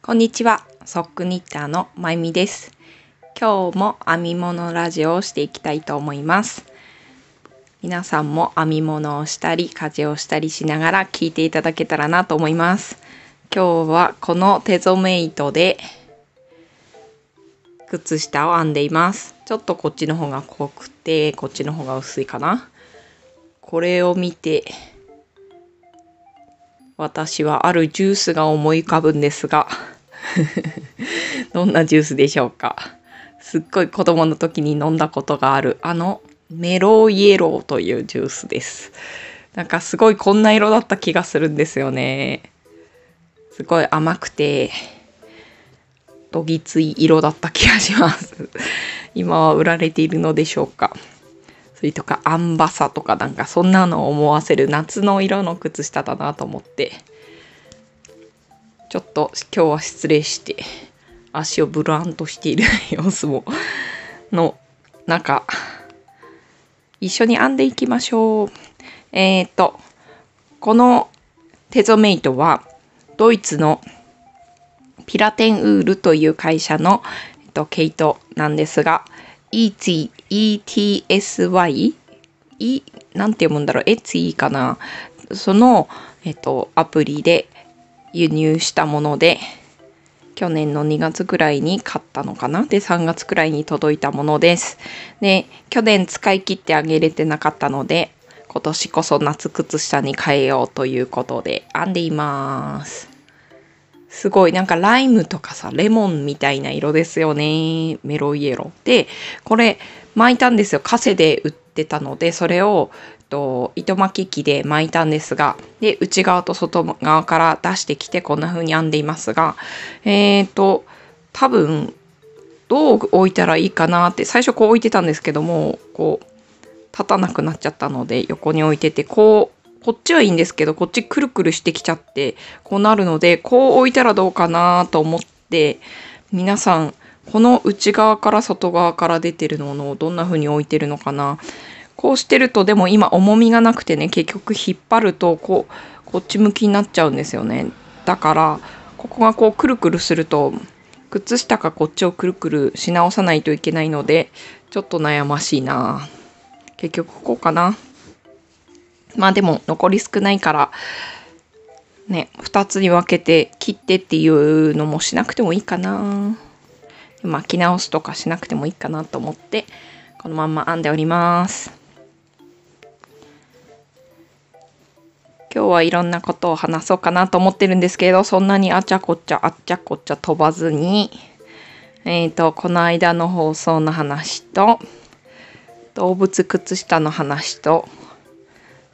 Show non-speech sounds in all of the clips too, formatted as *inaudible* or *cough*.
こんにちは、ソックニッターのまゆみです。今日も編み物ラジオをしていきたいと思います。皆さんも編み物をしたり、家事をしたりしながら聞いていただけたらなと思います。今日はこの手染め糸で靴下を編んでいます。ちょっとこっちの方が濃くて、こっちの方が薄いかな。これを見て、私はあるジュースが思い浮かぶんですが *laughs* どんなジュースでしょうかすっごい子供の時に飲んだことがあるあのメローイエローというジュースですなんかすごいこんな色だった気がするんですよねすごい甘くてどぎつい色だった気がします *laughs* 今は売られているのでしょうかそれとかアンバサとかなんかそんなのを思わせる夏の色の靴下だなと思って、ちょっと今日は失礼して、足をブランとしている *laughs* 様子も、の中、一緒に編んでいきましょう。えっ、ー、と、このテゾメイトは、ドイツのピラテンウールという会社の、えっと、毛糸なんですが、etsy, etsy? い、なんて読むんだろう、エツかな。その、えっと、アプリで輸入したもので、去年の2月くらいに買ったのかなで、3月くらいに届いたものです。で、去年使い切ってあげれてなかったので、今年こそ夏靴下に変えようということで編んでいます。すごいなんかライムとかさ、レモンみたいな色ですよね。メロイエロ。で、これ巻いたんですよ。カセで売ってたので、それを、えっと、糸巻き機で巻いたんですが、で、内側と外側から出してきてこんな風に編んでいますが、えっ、ー、と、多分、どう置いたらいいかなって、最初こう置いてたんですけども、こう、立たなくなっちゃったので横に置いてて、こうこっちはいいんですけど、こっちくるくるしてきちゃって、こうなるので、こう置いたらどうかなと思って、皆さん、この内側から外側から出てるものをどんな風に置いてるのかな。こうしてると、でも今重みがなくてね、結局引っ張ると、こう、こっち向きになっちゃうんですよね。だから、ここがこうくるくるすると、靴下かこっちをくるくるし直さないといけないので、ちょっと悩ましいな結局こうかな。まあでも残り少ないから、ね、2つに分けて切ってっていうのもしなくてもいいかな。巻き直すとかしなくてもいいかなと思って、このまんま編んでおります。今日はいろんなことを話そうかなと思ってるんですけど、そんなにあちゃこちゃあっちゃこちゃ飛ばずに、えっ、ー、と、この間の放送の話と、動物靴下の話と、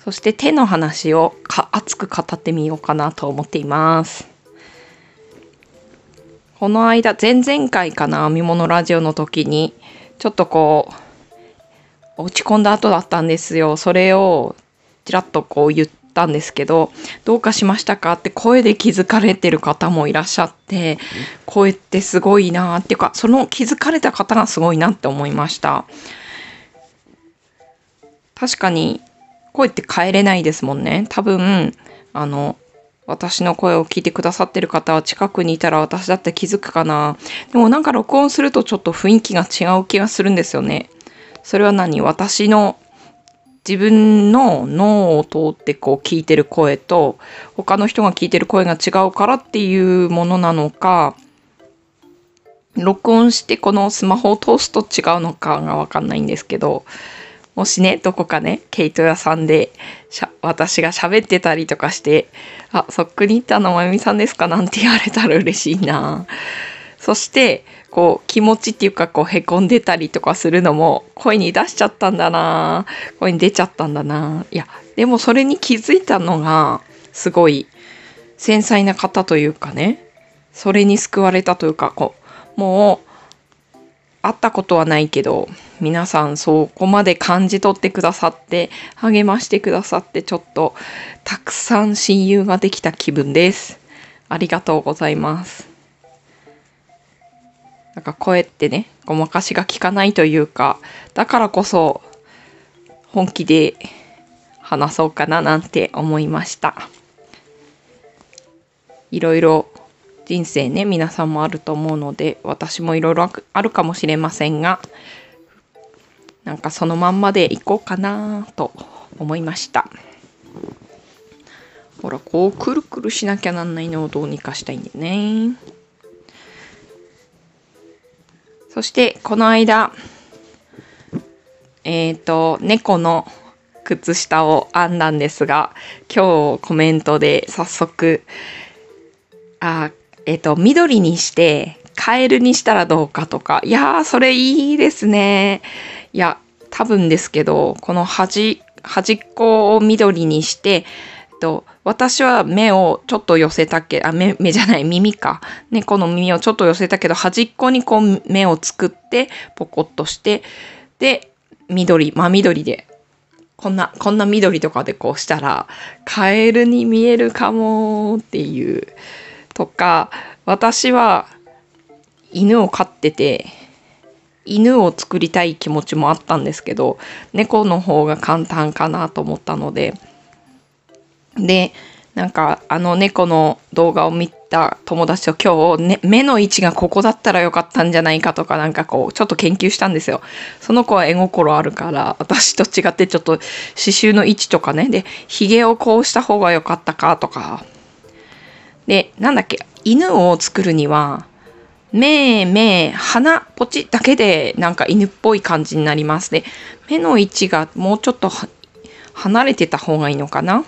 そして手の話をか熱く語ってみようかなと思っています。この間、前々回かな、編み物ラジオの時に、ちょっとこう、落ち込んだ後だったんですよ。それを、ちらっとこう言ったんですけど、どうかしましたかって声で気づかれてる方もいらっしゃって、声ってすごいなっていうか、その気づかれた方がすごいなって思いました。確かに声って変えれないですもんね。多分、あの、私の声を聞いてくださってる方は近くにいたら私だって気づくかな。でもなんか録音するとちょっと雰囲気が違う気がするんですよね。それは何私の自分の脳を通ってこう聞いてる声と他の人が聞いてる声が違うからっていうものなのか、録音してこのスマホを通すと違うのかがわかんないんですけど、もしね、どこかね、毛糸屋さんでしゃ、私が喋ってたりとかして、あ、そっくりったのまゆみさんですかなんて言われたら嬉しいな。そして、こう、気持ちっていうか、こう、へこんでたりとかするのも、声に出しちゃったんだな声に出ちゃったんだないや、でもそれに気づいたのが、すごい、繊細な方というかね、それに救われたというか、こう、もう、会ったことはないけど、皆さんそこまで感じ取ってくださって、励ましてくださって、ちょっとたくさん親友ができた気分です。ありがとうございます。なんか声ってね、ごまかしが効かないというか、だからこそ本気で話そうかななんて思いました。いろいろ人生ね、皆さんもあると思うので、私もいろいろあるかもしれませんが、なんかそのまんまでいこうかなと思いました。ほら、こうくるくるしなきゃなんないのをどうにかしたいんでね。そして、この間、えっ、ー、と、猫の靴下を編んだんですが、今日コメントで早速、あえっ、と、緑にして、カエルにしたらどうかとか。いやー、それいいですね。いや、多分ですけど、この端、端っこを緑にして、えっと、私は目をちょっと寄せたけ、あ、目、目じゃない、耳か。猫、の耳をちょっと寄せたけど、端っこにこう目を作って、ポコッとして、で、緑、真、緑で、こんな、こんな緑とかでこうしたら、カエルに見えるかもっていう。とか、私は犬を飼ってて、犬を作りたい気持ちもあったんですけど、猫の方が簡単かなと思ったので、で、なんかあの猫の動画を見た友達と今日、ね、目の位置がここだったらよかったんじゃないかとかなんかこうちょっと研究したんですよ。その子は絵心あるから私と違ってちょっと刺繍の位置とかねで髭をこうした方がよかったかとかで、なんだっけ、犬を作るには、目、目、鼻、ポチだけでなんか犬っぽい感じになりますで、目の位置がもうちょっと離れてた方がいいのかな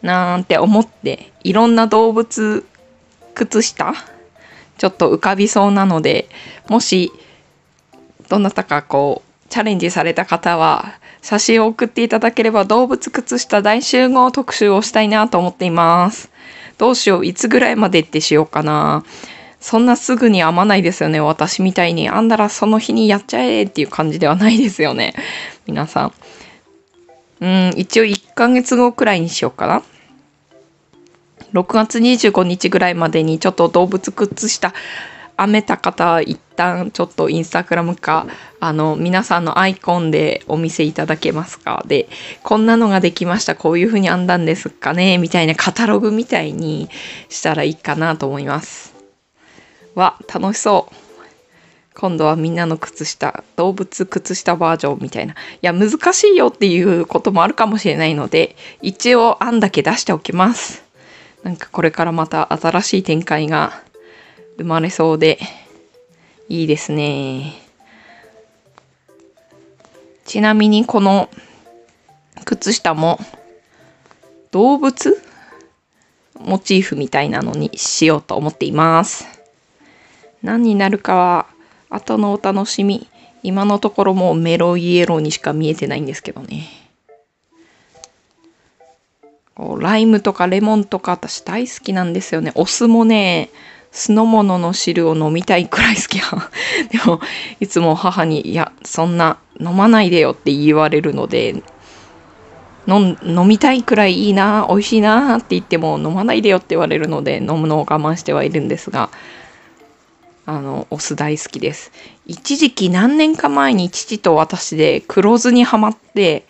なんて思って、いろんな動物、靴下ちょっと浮かびそうなので、もし、どなたかこう、チャレンジされた方は、写真を送っていただければ動物靴下大集合特集をしたいなと思っています。どうしよう、いつぐらいまでってしようかな。そんなすぐに編まないですよね、私みたいに。編んだらその日にやっちゃえっていう感じではないですよね。皆さん。うん、一応1ヶ月後くらいにしようかな。6月25日ぐらいまでにちょっと動物靴下編めた方一旦ちょっとインスタグラムか、あの、皆さんのアイコンでお見せいただけますかで、こんなのができました、こういう風に編んだんですかね、みたいなカタログみたいにしたらいいかなと思います。わ、楽しそう。今度はみんなの靴下、動物靴下バージョンみたいな。いや、難しいよっていうこともあるかもしれないので、一応んだけ出しておきます。なんかこれからまた新しい展開が生まれそうで、いいですね。ちなみにこの靴下も動物モチーフみたいなのにしようと思っています。何になるかは後のお楽しみ。今のところもうメロイエローにしか見えてないんですけどね。こうライムとかレモンとか私大好きなんですよね。お酢もね、酢の物の汁を飲みたいくらい好きや。*laughs* でも、いつも母に、いや、そんな飲まないでよって言われるので、飲みたいくらいいいな、美味しいなって言っても飲まないでよって言われるので、飲むのを我慢してはいるんですが、あの、お酢大好きです。一時期何年か前に父と私で黒酢にはまって、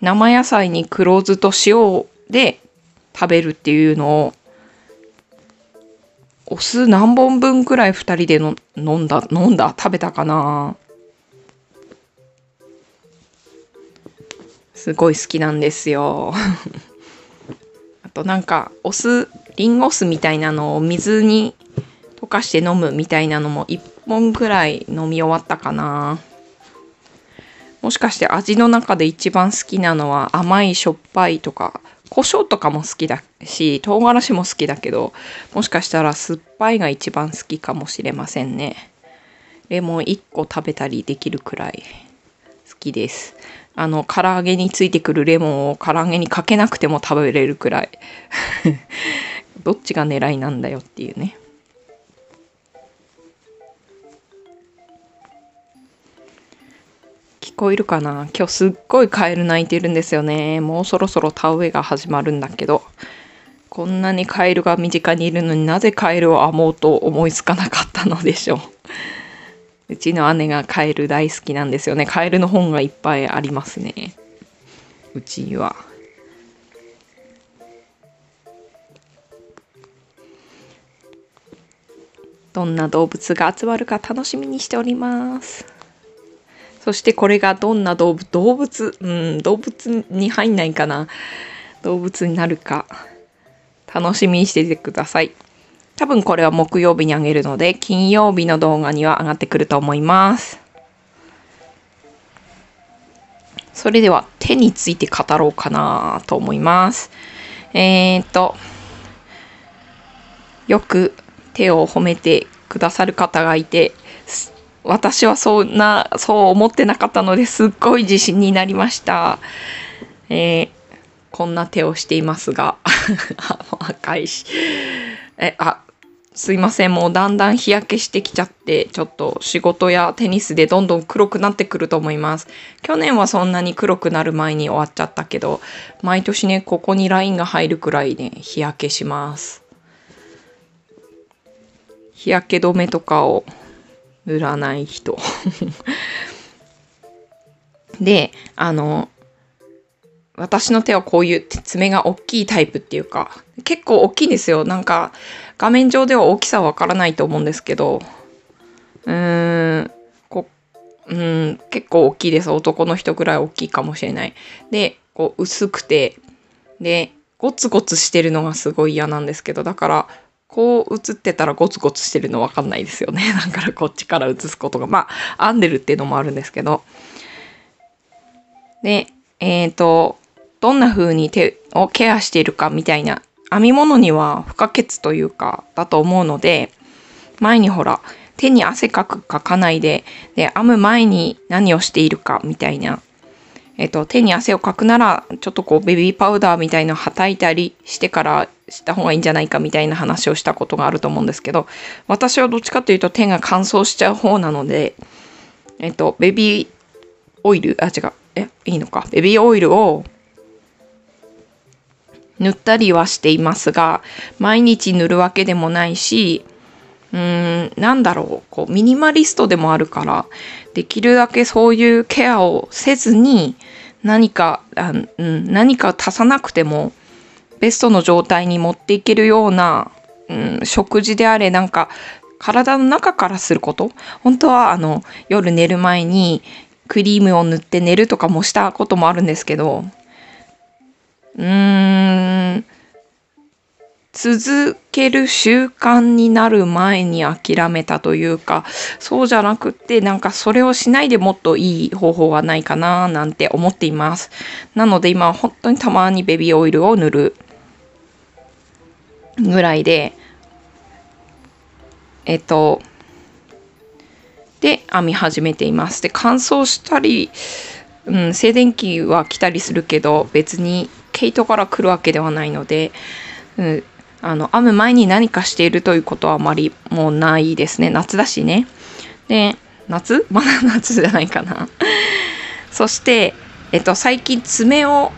生野菜に黒酢と塩で食べるっていうのをお酢何本分くらい2人での飲んだ、飲んだ、食べたかなすごい好きなんですよ。*laughs* あとなんか、お酢、リンゴ酢みたいなのを水に溶かして飲むみたいなのも1本くらい飲み終わったかな。もしかして味の中で一番好きなのは甘いしょっぱいとか胡椒とかも好きだし、唐辛子も好きだけど、もしかしたら酸っぱいが一番好きかもしれませんね。レモン1個食べたりできるくらい好きです。あの、唐揚げについてくるレモンを唐揚げにかけなくても食べれるくらい。*laughs* どっちが狙いなんだよっていうね。こいるかな今日すっごいカエル鳴いてるんですよね。もうそろそろ田植えが始まるんだけど。こんなにカエルが身近にいるのになぜカエルを編もうと思いつかなかったのでしょう。うちの姉がカエル大好きなんですよね。カエルの本がいっぱいありますね。うちは。どんな動物が集まるか楽しみにしております。そしてこれがどんな動物、動物、うん、動物に入んないかな。動物になるか、楽しみにしててください。多分これは木曜日にあげるので、金曜日の動画には上がってくると思います。それでは手について語ろうかなと思います。えー、っと、よく手を褒めてくださる方がいて、私はそんな、そう思ってなかったのですっごい自信になりました。えー、こんな手をしていますが。赤 *laughs* いし。え、あ、すいません。もうだんだん日焼けしてきちゃって、ちょっと仕事やテニスでどんどん黒くなってくると思います。去年はそんなに黒くなる前に終わっちゃったけど、毎年ね、ここにラインが入るくらいね、日焼けします。日焼け止めとかを売らない人 *laughs* で、あの、私の手はこういう爪が大きいタイプっていうか、結構大きいんですよ。なんか、画面上では大きさはわからないと思うんですけど、うーん、こうん、結構大きいです。男の人ぐらい大きいかもしれない。で、こう薄くて、で、ゴツゴツしてるのがすごい嫌なんですけど、だから、こう映ってたらゴツゴツしてるのわかんないですよね。*laughs* だからこっちから映すことが、まあ、編んでるっていうのもあるんですけど。で、えっ、ー、と、どんな風に手をケアしているかみたいな、編み物には不可欠というか、だと思うので、前にほら、手に汗かくかかないで、で、編む前に何をしているかみたいなえっと、手に汗をかくなら、ちょっとこう、ベビーパウダーみたいなはたいたりしてからした方がいいんじゃないかみたいな話をしたことがあると思うんですけど、私はどっちかというと手が乾燥しちゃう方なので、えっと、ベビーオイル、あ、違う、え、いいのか。ベビーオイルを塗ったりはしていますが、毎日塗るわけでもないし、うーん、なんだろう、こう、ミニマリストでもあるから、できるだけそういうケアをせずに、何かあ、うん、何か足さなくてもベストの状態に持っていけるような、うん、食事であれなんか体の中からすること本当はあの夜寝る前にクリームを塗って寝るとかもしたこともあるんですけどうーん続ける習慣になる前に諦めたというか、そうじゃなくって、なんかそれをしないでもっといい方法はないかななんて思っています。なので今本当にたまにベビーオイルを塗るぐらいで、えっと、で編み始めています。で、乾燥したり、うん、静電気は来たりするけど別に毛糸から来るわけではないので、うん、あの、編む前に何かしているということはあまりもうないですね。夏だしね。で、夏 *laughs* まだ夏じゃないかな。そして、えっと、最近爪を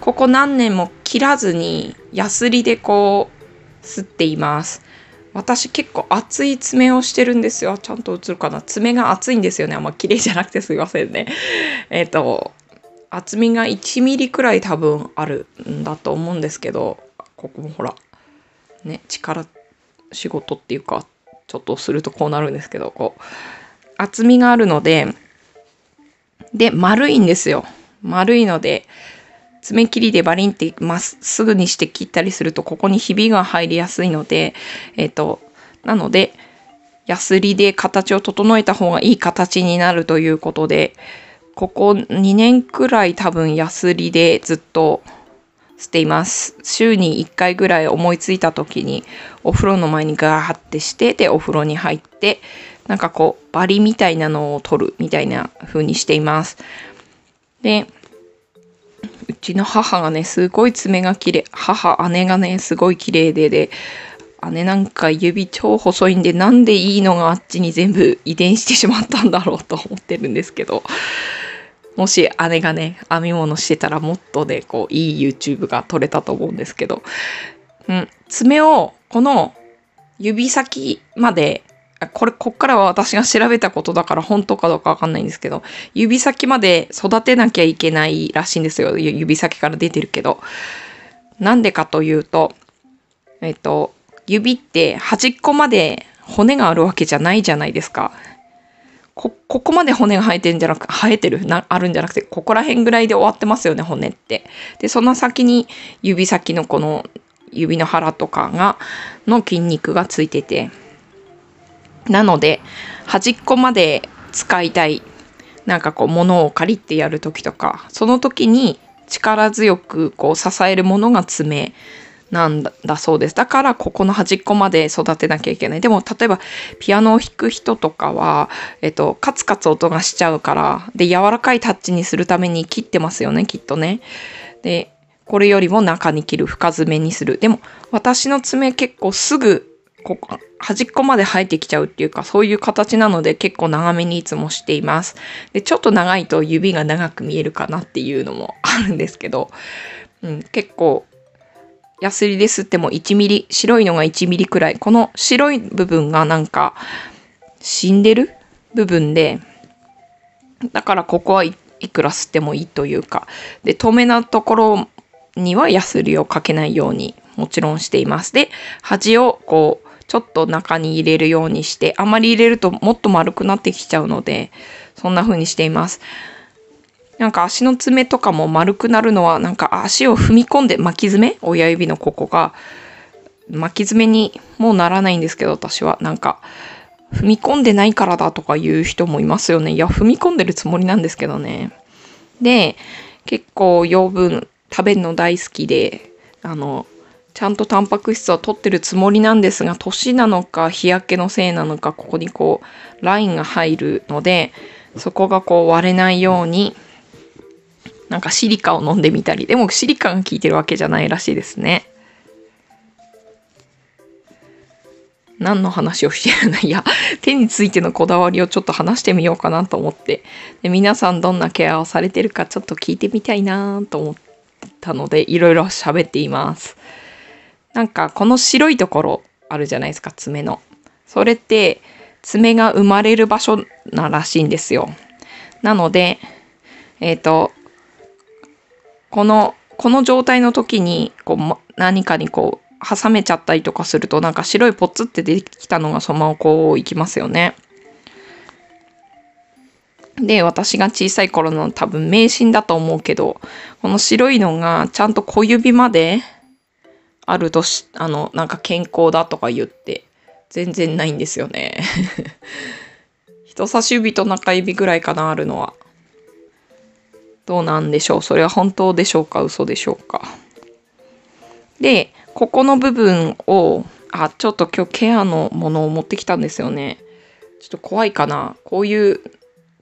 ここ何年も切らずにヤスリでこう、吸っています。私結構厚い爪をしてるんですよ。ちゃんと映るかな。爪が厚いんですよね。あんま綺麗じゃなくてすいませんね。*laughs* えっと、厚みが1ミリくらい多分あるんだと思うんですけど、ここもほら、ね力仕事っていうかちょっとするとこうなるんですけどこう厚みがあるのでで丸いんですよ丸いので爪切りでバリンってまっすぐにして切ったりするとここにひびが入りやすいのでえっ、ー、となのでヤスリで形を整えた方がいい形になるということでここ2年くらい多分ヤスリでずっとしています。週に1回ぐらい思いついた時にお風呂の前にガーってしてでお風呂に入ってなんかこうバリみたいなのを取るみたいな風にしています。でうちの母がねすごい爪が綺麗母姉がねすごい綺麗でで姉なんか指超細いんでなんでいいのがあっちに全部遺伝してしまったんだろうと思ってるんですけどもし姉がね、編み物してたらもっとね、こう、いい YouTube が撮れたと思うんですけど、うん、爪を、この指先まで、これ、こっからは私が調べたことだから本当かどうかわかんないんですけど、指先まで育てなきゃいけないらしいんですよ。指先から出てるけど。なんでかというと、えっと、指って端っこまで骨があるわけじゃないじゃないですか。こ、ここまで骨が生えてるんじゃなく、生えてるな、あるんじゃなくて、ここら辺ぐらいで終わってますよね、骨って。で、その先に指先のこの指の腹とかが、の筋肉がついてて。なので、端っこまで使いたい。なんかこう、物を借りてやる時とか、その時に力強くこう支えるものが爪。なんだそうです。だからここの端っこまで育てなきゃいけない。でも例えばピアノを弾く人とかは、えっと、カツカツ音がしちゃうから、で、柔らかいタッチにするために切ってますよね、きっとね。で、これよりも中に切る、深爪にする。でも私の爪結構すぐここ端っこまで生えてきちゃうっていうか、そういう形なので結構長めにいつもしています。で、ちょっと長いと指が長く見えるかなっていうのもあるんですけど、うん、結構ヤスリで吸っても1ミリ、白いのが1ミリくらい。この白い部分がなんか死んでる部分で、だからここはいくら吸ってもいいというか、で、透明なところにはヤスリをかけないようにもちろんしています。で、端をこう、ちょっと中に入れるようにして、あまり入れるともっと丸くなってきちゃうので、そんな風にしています。なんか足の爪とかも丸くなるのはなんか足を踏み込んで巻き爪親指のここが巻き爪にもうならないんですけど私はなんか踏み込んでないからだとか言う人もいますよねいや踏み込んでるつもりなんですけどねで結構養分食べるの大好きであのちゃんとタンパク質は取ってるつもりなんですが年なのか日焼けのせいなのかここにこうラインが入るのでそこがこう割れないようになんかシリカを飲んでみたり、でもシリカが効いてるわけじゃないらしいですね。何の話をしてるの *laughs* いや、手についてのこだわりをちょっと話してみようかなと思って、で皆さんどんなケアをされてるかちょっと聞いてみたいなと思ったので、いろいろ喋っています。なんかこの白いところあるじゃないですか、爪の。それって、爪が生まれる場所ならしいんですよ。なので、えっ、ー、と、この、この状態の時に、こう、何かにこう、挟めちゃったりとかすると、なんか白いポツって出てきたのがそのままこう、いきますよね。で、私が小さい頃の多分迷信だと思うけど、この白いのがちゃんと小指まであるとし、あの、なんか健康だとか言って、全然ないんですよね。*laughs* 人差し指と中指ぐらいかな、あるのは。どうなんでしょうそれは本当でしょうか嘘でしょうかで、ここの部分を、あ、ちょっと今日ケアのものを持ってきたんですよね。ちょっと怖いかな。こういう、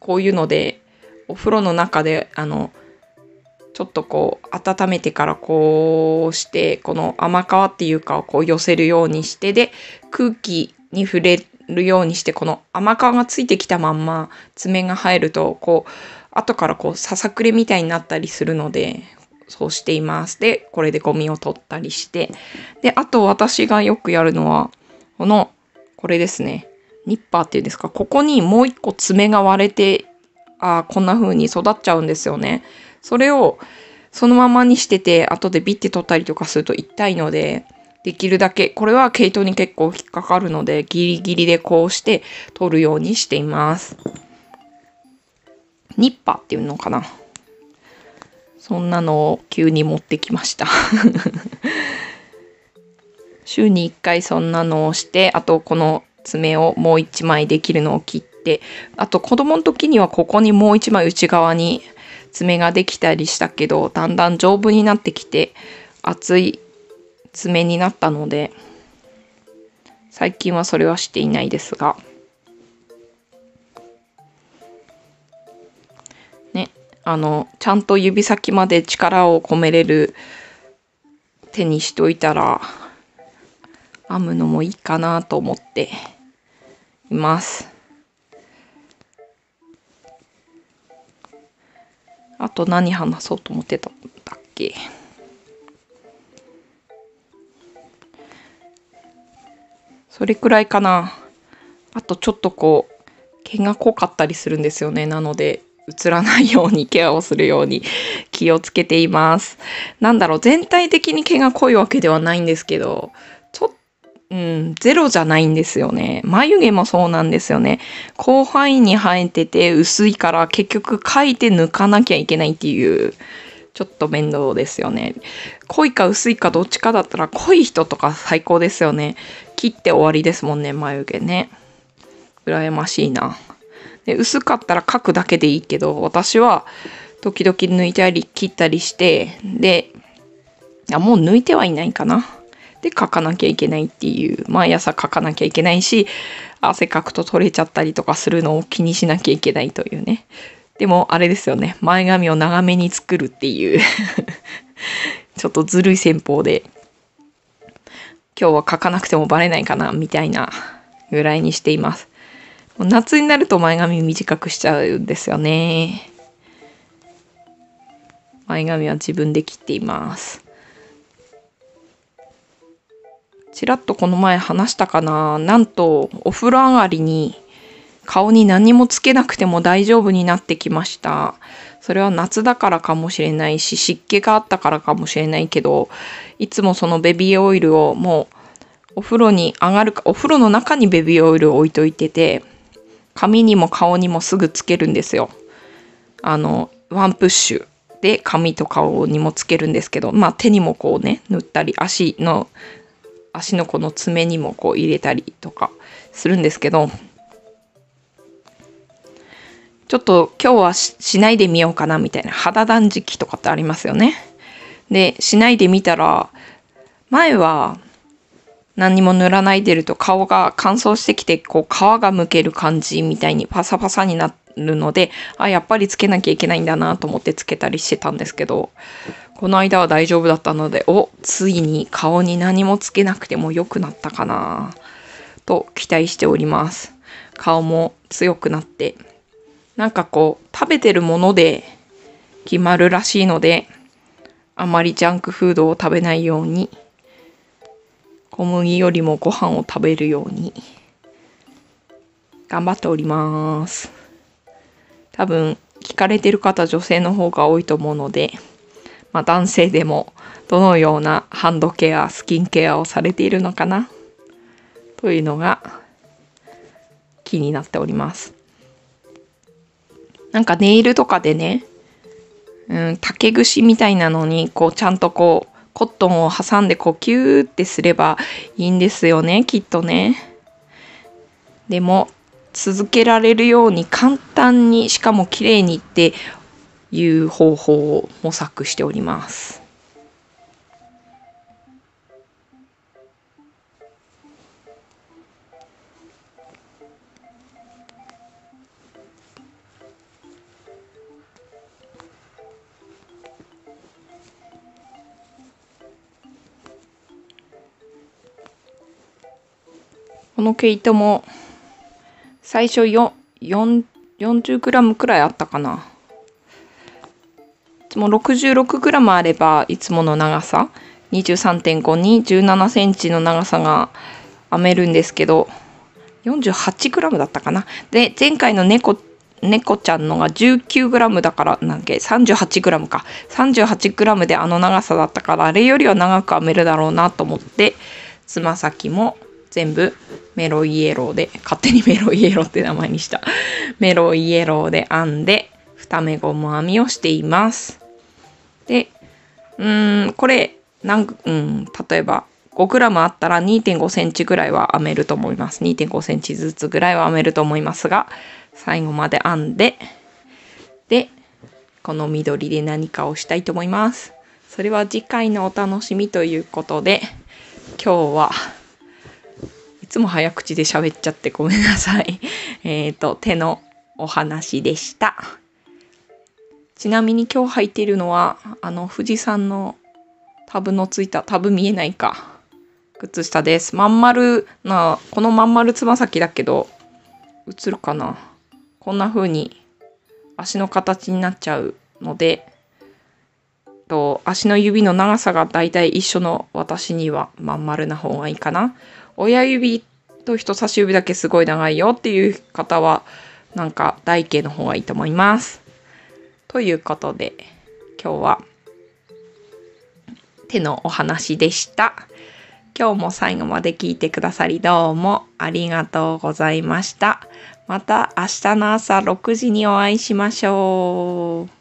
こういうので、お風呂の中で、あの、ちょっとこう、温めてからこうして、この甘皮っていうかをこう寄せるようにして、で、空気に触れるようにして、この甘皮がついてきたまんま爪が入ると、こう、後からこうささくれみたいになったりするので、そうしています。で、これでゴミを取ったりして。で、あと私がよくやるのは、この、これですね。ニッパーっていうんですか、ここにもう一個爪が割れて、あこんな風に育っちゃうんですよね。それをそのままにしてて、後でビッて取ったりとかすると痛いので、できるだけ、これは毛糸に結構引っかかるので、ギリギリでこうして取るようにしています。ニッパーっていうのかな。そんなのを急に持ってきました *laughs* 週に1回そんなのをして、あとこの爪をもう1枚できるのを切って、あと子供の時にはここにもう1枚内側に爪ができたりしたけど、だんだん丈夫になってきて、厚い爪になったので、最近はそれはしていないですが。あの、ちゃんと指先まで力を込めれる手にしといたら、編むのもいいかなと思っています。あと何話そうと思ってたんだっけそれくらいかな。あとちょっとこう、毛が濃かったりするんですよね。なので、映らないようにケアをするように気をつけています。なんだろう、全体的に毛が濃いわけではないんですけど、ちょっと、うん、ゼロじゃないんですよね。眉毛もそうなんですよね。広範囲に生えてて薄いから結局描いて抜かなきゃいけないっていう、ちょっと面倒ですよね。濃いか薄いかどっちかだったら濃い人とか最高ですよね。切って終わりですもんね、眉毛ね。羨ましいな。で薄かったら書くだけでいいけど私は時々抜いたり切ったりしてでやもう抜いてはいないかな。で書かなきゃいけないっていう毎朝書かなきゃいけないし汗かくと取れちゃったりとかするのを気にしなきゃいけないというねでもあれですよね前髪を長めに作るっていう *laughs* ちょっとずるい戦法で今日は書かなくてもバレないかなみたいなぐらいにしています夏になると前髪短くしちゃうんですよね。前髪は自分で切っています。ちらっとこの前話したかな。なんとお風呂上がりに顔に何もつけなくても大丈夫になってきました。それは夏だからかもしれないし、湿気があったからかもしれないけど、いつもそのベビーオイルをもうお風呂に上がるか、お風呂の中にベビーオイルを置いといてて、髪にも顔にもすぐつけるんですよ。あの、ワンプッシュで髪と顔にもつけるんですけど、まあ手にもこうね、塗ったり、足の、足のこの爪にもこう入れたりとかするんですけど、ちょっと今日はしないでみようかなみたいな肌断食とかってありますよね。で、しないでみたら、前は何にも塗らないでると顔が乾燥してきて、こう皮がむける感じみたいにパサパサになるので、あ、やっぱりつけなきゃいけないんだなと思ってつけたりしてたんですけど、この間は大丈夫だったので、お、ついに顔に何もつけなくても良くなったかなと期待しております。顔も強くなって、なんかこう、食べてるもので決まるらしいので、あまりジャンクフードを食べないように小麦よりもご飯を食べるように頑張っております。多分、聞かれてる方女性の方が多いと思うので、まあ、男性でもどのようなハンドケア、スキンケアをされているのかなというのが気になっております。なんかネイルとかでね、うん、竹串みたいなのにこうちゃんとこうコットンを挟んでこうキューってすればいいんですよねきっとね。でも続けられるように簡単にしかも綺麗にっていう方法を模索しております。この毛糸も最初 40g くらいあったかな。いつも 66g あればいつもの長さ23.5に17センチの長さが編めるんですけど 48g だったかな。で前回の猫猫ちゃんのが 19g だからなんけ 38g か 38g であの長さだったからあれよりは長く編めるだろうなと思ってつま先も全部メロイエローで、勝手にメロイエローって名前にした。*laughs* メロイエローで編んで、2目ゴム編みをしています。で、うん、これ、なん、うん、例えば 5g あったら2.5 c m ぐらいは編めると思います。2.5 c m ずつぐらいは編めると思いますが、最後まで編んで、で、この緑で何かをしたいと思います。それは次回のお楽しみということで、今日はつも早口で喋っちゃってごめんなさい。*laughs* えっ、ー、と、手のお話でした。ちなみに今日履いているのは、あの、富士山のタブのついた、タブ見えないか、靴下です。まん丸な、このまん丸つま先だけど、映るかなこんな風に足の形になっちゃうので、と足の指の長さがだいたい一緒の私にはまん丸な方がいいかな。親指と人差し指だけすごい長いよっていう方は、なんか台形の方がいいと思います。ということで、今日は手のお話でした。今日も最後まで聞いてくださりどうもありがとうございました。また明日の朝6時にお会いしましょう。